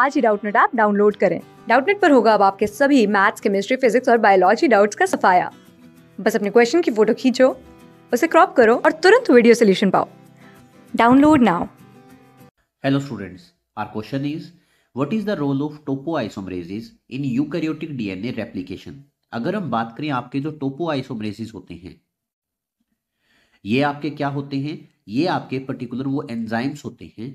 आज ही Doubtnut app download करें डाउटनेट पर होगा अब आपके सभी मैथ्स केमिस्ट्री फिजिक्स और बायोलॉजी डाउट्स का सफाया बस अपने क्वेश्चन की फोटो खींचो उसे क्रॉप करो और तुरंत वीडियो सोल्यूशन पाओ download now hello students our question is what is the role of topoisomerases in eukaryotic DNA replication अगर हम बात करें आपके जो टोपो आइसोमरेजेस होते हैं ये आपके क्या होते हैं ये आपके पर्टिकुलर वो एंजाइम्स होते हैं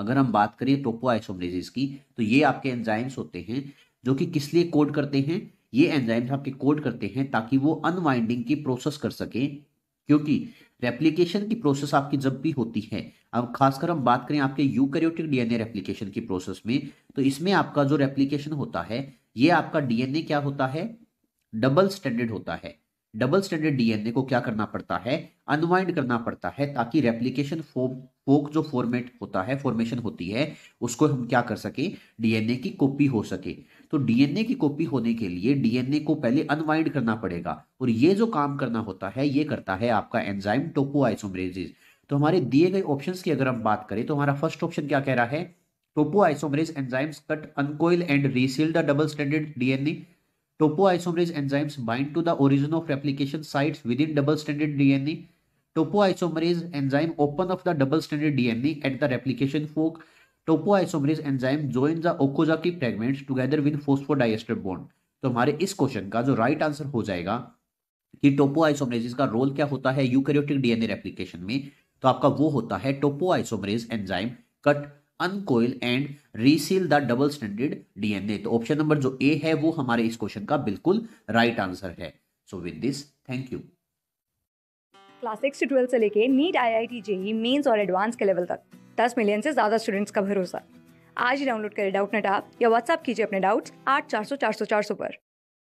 अगर हम बात करें टोपोआइसोमरेजेस की तो ये आपके एंजाइम्स होते हैं जो कि किस लिए कोड करते हैं ये एंजाइम्स आपके कोड करते हैं ताकि वो अनवाइंडिंग की प्रोसेस कर सकें क्योंकि रेप्लिकेशन की प्रोसेस आपकी जब भी होती है अब खासकर हम बात करें आपके यूकैरियोटिक डीएनए रेप्लिकेशन की प्रोसेस में तो इसमें आपका जो रेप्लिकेशन होता है ये आपका डीएनए क्या होता है डबल स्टैंडर्ड होता है डबल स्टैंडर्ड डीएनए को क्या करना पड़ता है अनवाइंड करना पड़ता है ताकि रेप्लीकेशन फोम फोक जो फॉर्मेट होता है फॉर्मेशन होती है उसको हम क्या कर सके डीएनए की कॉपी हो सके तो डीएनए की कॉपी होने के लिए डीएनए को पहले अनवाइंड करना पड़ेगा और ये जो काम करना होता है ये करता है आपका एंजाइम आइसोमरेजिस तो हमारे दिए गए ऑप्शंस की अगर हम बात करें तो हमारा फर्स्ट ऑप्शन क्या कह रहा है topoisomerase enzymes cut uncoil and reseal the double standard DNA topoisomerase enzymes bind to the origin of replication sites within double-stranded DNA. Topoisomerase enzyme open up the double-stranded DNA at the replication fork. Topoisomerase enzyme joins the Okazaki fragments together with phosphodiester bond. तो हमारे इस question का जो right right answer हो जाएगा कि टोपो आइसोमरेजिस का role क्या होता है यूकैरियोटिक डीएनए रेप्लिकेशन में तो आपका वो होता है topoisomerase enzyme cut uncoil and reseal the double standard DNA तो ऑप्शन नंबर जो ए है वो हमारे इस क्वेश्चन का बिल्कुल राइट right आंसर है so with this thank you class six से ट्वेल्थ से लेके NEET I I T JEE mains और एडवांस के लेवल तक दस मिलियन से ज़्यादा स्टूडेंट्स का भरोसा आज ही डाउनलोड करें डाउट नेट आप या व्हाट्सअप कीजिए अपने डाउट्स आठ चार सौ चार सौ चार सौ पर